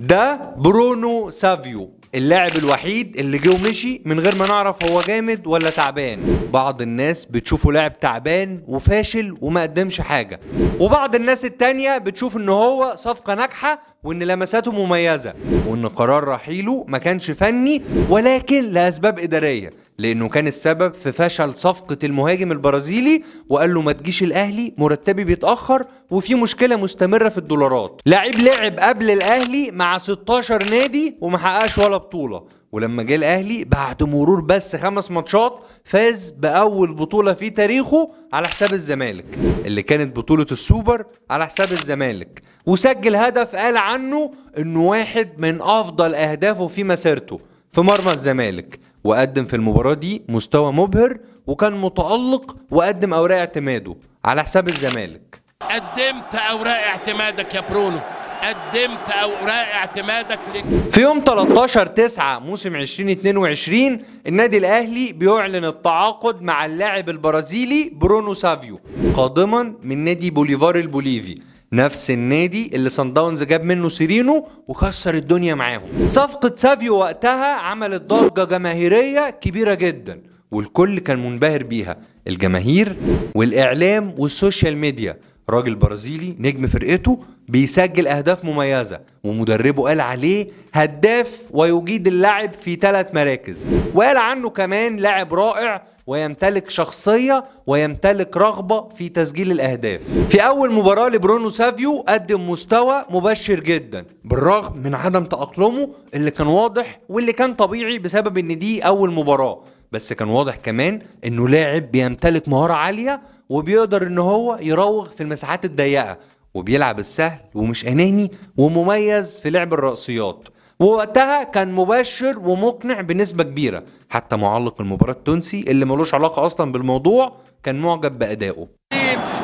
ده برونو سافيو اللاعب الوحيد اللي جه ومشي من غير ما نعرف هو جامد ولا تعبان بعض الناس بتشوفه لاعب تعبان وفاشل وما قدمش حاجة وبعض الناس التانية بتشوف ان هو صفقة ناجحة وان لمساته مميزة وان قرار رحيله ما كانش فني ولكن لأسباب إدارية لانه كان السبب في فشل صفقه المهاجم البرازيلي وقال له ما تجيش الاهلي مرتبي بيتاخر وفي مشكله مستمره في الدولارات لعيب لعب قبل الاهلي مع 16 نادي وما حققش ولا بطوله ولما جه الاهلي بعد مرور بس خمس ماتشات فاز باول بطوله في تاريخه على حساب الزمالك اللي كانت بطوله السوبر على حساب الزمالك وسجل هدف قال عنه انه واحد من افضل اهدافه في مسيرته في مرمى الزمالك وقدم في المباراة دي مستوى مبهر وكان متألق وقدم أوراق اعتماده على حساب الزمالك قدمت أوراق اعتمادك يا برونو قدمت اوراق اعتمادك لك في يوم 13 9 موسم 2022 النادي الاهلي بيعلن التعاقد مع اللاعب البرازيلي برونو سافيو قادما من نادي بوليفار البوليفي نفس النادي اللي سان داونز جاب منه سيرينو وكسر الدنيا معاهم صفقة سافيو وقتها عملت ضجة جماهيرية كبيرة جدا والكل كان منبهر بيها الجماهير والإعلام والسوشيال ميديا راجل برازيلي نجم فرقته بيسجل اهداف مميزه ومدربه قال عليه هداف ويجيد اللعب في ثلاث مراكز وقال عنه كمان لاعب رائع ويمتلك شخصية ويمتلك رغبة في تسجيل الأهداف في أول مباراة لبرونو سافيو قدم مستوى مبشر جدا بالرغم من عدم تأقلمه اللي كان واضح واللي كان طبيعي بسبب ان دي أول مباراة بس كان واضح كمان انه لاعب بيمتلك مهارة عالية وبيقدر ان هو يراوغ في المساحات الضيقه وبيلعب السهل ومش اناني ومميز في لعب الرأسيات ووقتها كان مبشر ومقنع بنسبة كبيرة حتى معلق المباراة التونسي اللي ملوش علاقة أصلا بالموضوع كان معجب بأدائه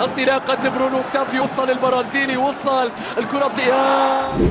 انطلاقة برونو سافي وصل البرازيلي وصل الكرة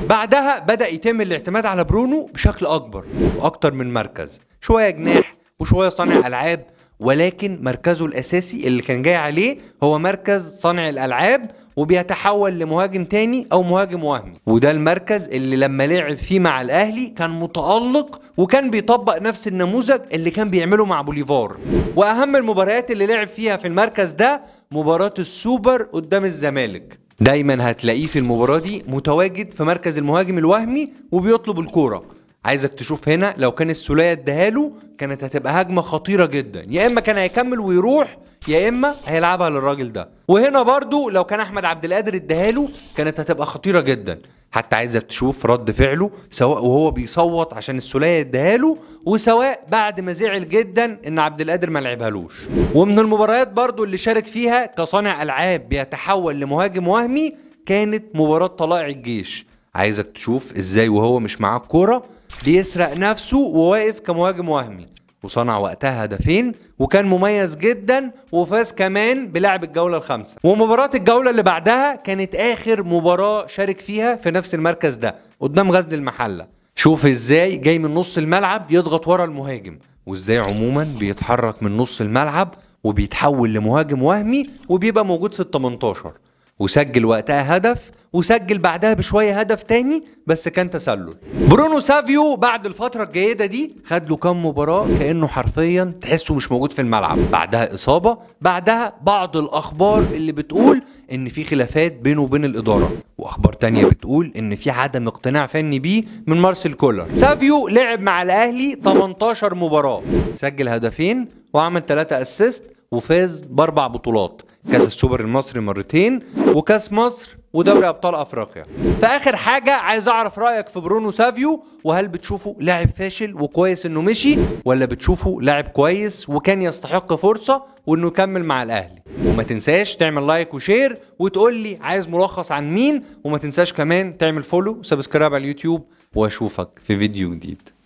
بعدها بدأ يتم الاعتماد على برونو بشكل أكبر في أكتر من مركز شوية جناح وشوية صانع ألعاب ولكن مركزه الاساسي اللي كان جاي عليه هو مركز صانع الالعاب وبيتحول لمهاجم تاني او مهاجم وهمي وده المركز اللي لما لعب فيه مع الاهلي كان متالق وكان بيطبق نفس النموذج اللي كان بيعمله مع بوليفار واهم المباريات اللي لعب فيها في المركز ده مباراه السوبر قدام الزمالك دايما هتلاقيه في المباراه دي متواجد في مركز المهاجم الوهمي وبيطلب الكوره عايزك تشوف هنا لو كان السوليه اداها له كانت هتبقى هجمه خطيره جدا يا اما كان هيكمل ويروح يا اما هيلعبها للراجل ده وهنا برضو لو كان احمد عبد القادر اداها له كانت هتبقى خطيره جدا حتى عايزك تشوف رد فعله سواء وهو بيصوت عشان السوليه اداها له وسواء بعد ما زعل جدا ان عبد القادر ما لعبهالوش ومن المباريات برضو اللي شارك فيها كصانع العاب بيتحول لمهاجم وهمي كانت مباراه طلائع الجيش عايزك تشوف ازاي وهو مش معاه الكوره بيسرق نفسه وواقف كمهاجم وهمي وصنع وقتها هدفين وكان مميز جدا وفاز كمان بلعب الجوله الخامسه ومباراه الجوله اللي بعدها كانت اخر مباراه شارك فيها في نفس المركز ده قدام غزل المحله شوف ازاي جاي من نص الملعب يضغط ورا المهاجم وازاي عموما بيتحرك من نص الملعب وبيتحول لمهاجم وهمي وبيبقى موجود في ال 18 وسجل وقتها هدف وسجل بعدها بشويه هدف تاني بس كان تسلل برونو سافيو بعد الفتره الجيده دي خد له كام مباراه كانه حرفيا تحسه مش موجود في الملعب بعدها اصابه بعدها بعض الاخبار اللي بتقول ان في خلافات بينه وبين الاداره واخبار تانية بتقول ان في عدم اقتناع فني بيه من مارسيل كولر سافيو لعب مع الاهلي 18 مباراه سجل هدفين وعمل 3 اسيست وفاز باربع بطولات كاس السوبر المصري مرتين وكاس مصر ودوري ابطال افريقيا فاخر حاجه عايز اعرف رايك في برونو سافيو وهل بتشوفه لاعب فاشل وكويس انه مشي ولا بتشوفه لاعب كويس وكان يستحق فرصه وانه يكمل مع الاهلي وما تنساش تعمل لايك وشير وتقول لي عايز ملخص عن مين وما تنساش كمان تعمل فولو وسبسكرايب على اليوتيوب واشوفك في فيديو جديد